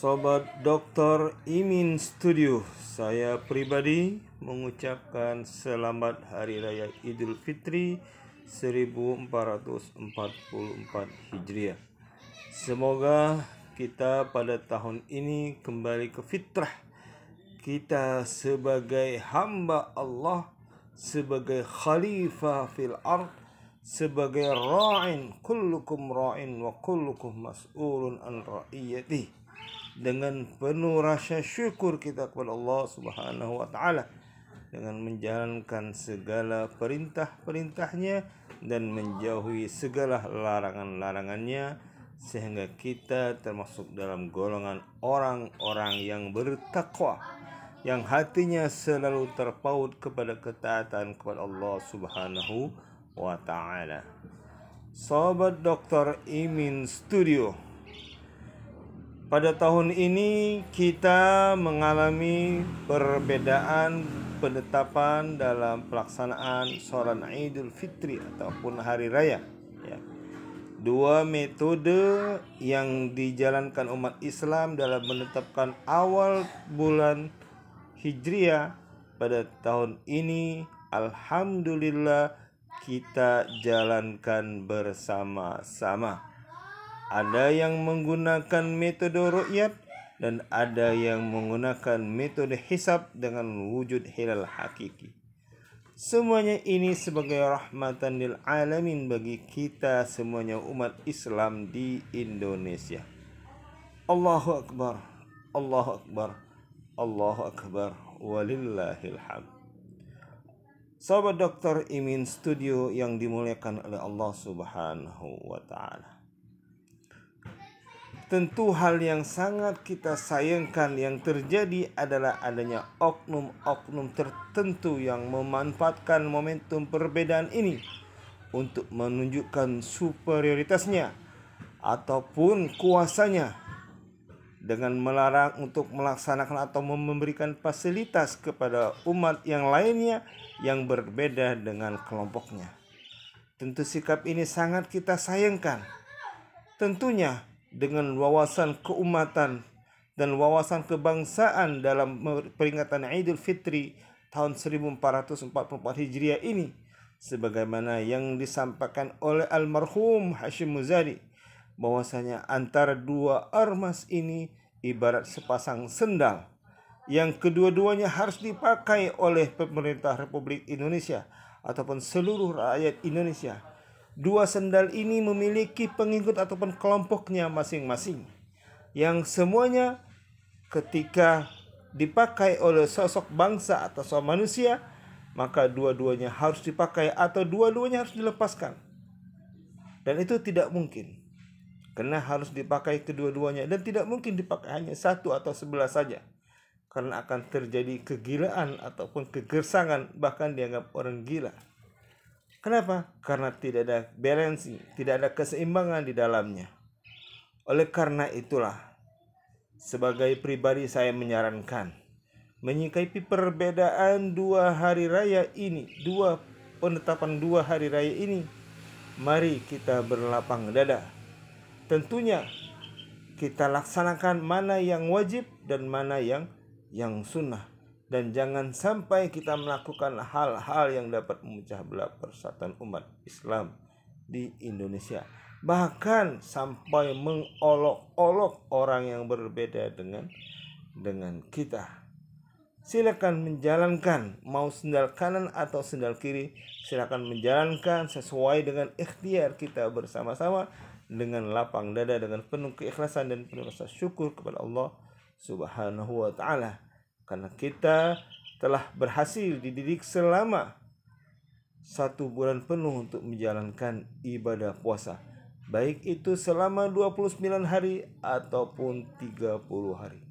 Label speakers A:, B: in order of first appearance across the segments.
A: Sobat Dr. Imin Studio, saya pribadi mengucapkan selamat Hari Raya Idul Fitri 1444 Hijriah. Semoga kita pada tahun ini kembali ke fitrah kita sebagai hamba Allah, sebagai khalifah fil ard, sebagai ra'in, kullukum ra'in wa kullukum mas'ulun an ra'iyatih dengan penuh rasa syukur kita kepada Allah Subhanahu wa taala dengan menjalankan segala perintah-perintahnya dan menjauhi segala larangan-larangannya sehingga kita termasuk dalam golongan orang-orang yang bertakwa yang hatinya selalu terpaut kepada ketaatan kepada Allah Subhanahu wa taala. Sahabat Dr. Imin Studio pada tahun ini kita mengalami perbedaan penetapan dalam pelaksanaan sholat Idul Fitri ataupun hari raya. Ya. Dua metode yang dijalankan umat Islam dalam menetapkan awal bulan Hijriah pada tahun ini alhamdulillah kita jalankan bersama-sama. Ada yang menggunakan metode ru'yat dan ada yang menggunakan metode hisab dengan wujud hilal hakiki. Semuanya ini sebagai rahmatan lil alamin bagi kita semuanya umat Islam di Indonesia. Allahu akbar. Allahu akbar. Allahu akbar. Walillahil hamd. Sahabat Dokter Imin Studio yang dimuliakan oleh Allah Subhanahu wa taala. Tentu hal yang sangat kita sayangkan yang terjadi adalah adanya oknum-oknum tertentu yang memanfaatkan momentum perbedaan ini untuk menunjukkan superioritasnya ataupun kuasanya dengan melarang untuk melaksanakan atau memberikan fasilitas kepada umat yang lainnya yang berbeda dengan kelompoknya. Tentu sikap ini sangat kita sayangkan. Tentunya dengan wawasan keumatan dan wawasan kebangsaan dalam peringatan Idul Fitri tahun 1444 Hijriah ini sebagaimana yang disampaikan oleh almarhum Hashim Muzari bahwasanya antara dua ormas ini ibarat sepasang sendal yang kedua-duanya harus dipakai oleh pemerintah Republik Indonesia ataupun seluruh rakyat Indonesia Dua sendal ini memiliki pengikut ataupun kelompoknya masing-masing yang semuanya ketika dipakai oleh sosok bangsa atau sosok manusia maka dua-duanya harus dipakai atau dua-duanya harus dilepaskan. Dan itu tidak mungkin. Karena harus dipakai kedua-duanya dan tidak mungkin dipakai hanya satu atau sebelah saja karena akan terjadi kegilaan ataupun kegersangan bahkan dianggap orang gila. Kenapa? Karena tidak ada balancing, tidak ada keseimbangan di dalamnya. Oleh karena itulah, sebagai pribadi saya menyarankan menyikapi perbedaan dua hari raya ini, dua penetapan dua hari raya ini, mari kita berlapang dada. Tentunya kita laksanakan mana yang wajib dan mana yang yang sunnah dan jangan sampai kita melakukan hal-hal yang dapat memecah belah persatuan umat Islam di Indonesia bahkan sampai mengolok-olok orang yang berbeda dengan dengan kita silakan menjalankan mau sendal kanan atau sendal kiri silakan menjalankan sesuai dengan ikhtiar kita bersama-sama dengan lapang dada dengan penuh keikhlasan dan penuh rasa syukur kepada Allah Subhanahu wa taala karena kita telah berhasil dididik selama satu bulan penuh untuk menjalankan ibadah puasa baik itu selama 29 hari ataupun 30 hari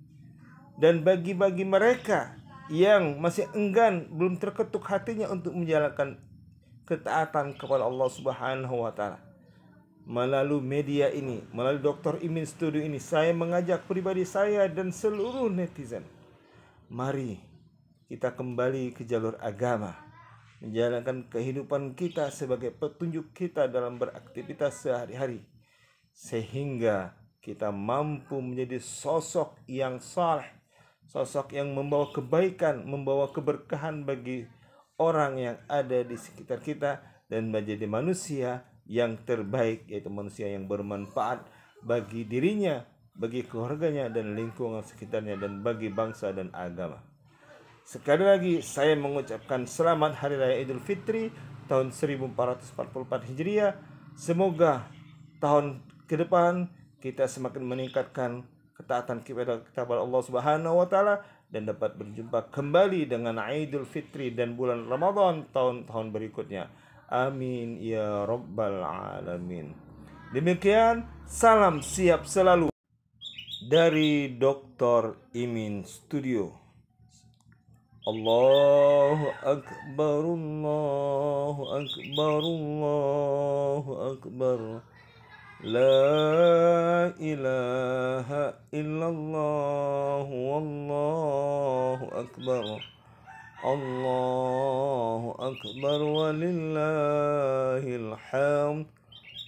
A: dan bagi-bagi mereka yang masih enggan belum terketuk hatinya untuk menjalankan ketaatan kepada Allah Subhanahu wa taala melalui media ini melalui Dr. Imin Studio ini saya mengajak pribadi saya dan seluruh netizen Mari kita kembali ke jalur agama, menjalankan kehidupan kita sebagai petunjuk kita dalam beraktivitas sehari-hari, sehingga kita mampu menjadi sosok yang saleh, sosok yang membawa kebaikan, membawa keberkahan bagi orang yang ada di sekitar kita dan menjadi manusia yang terbaik yaitu manusia yang bermanfaat bagi dirinya, bagi keluarganya dan lingkungan sekitarnya dan bagi bangsa dan agama. Sekali lagi saya mengucapkan selamat Hari Raya Idul Fitri tahun 1444 Hijriah. Semoga tahun ke depan kita semakin meningkatkan ketaatan kepada kitab Allah Subhanahu wa taala dan dapat berjumpa kembali dengan Idul Fitri dan bulan Ramadan tahun-tahun berikutnya. Amin ya rabbal alamin. Demikian salam siap selalu dari Dr. Imin Studio. Allahu Akbar, Allahu Akbar, Allahu Akbar. La ilaha illallah Allahu akbar. Allahu akbar walillahilhamd.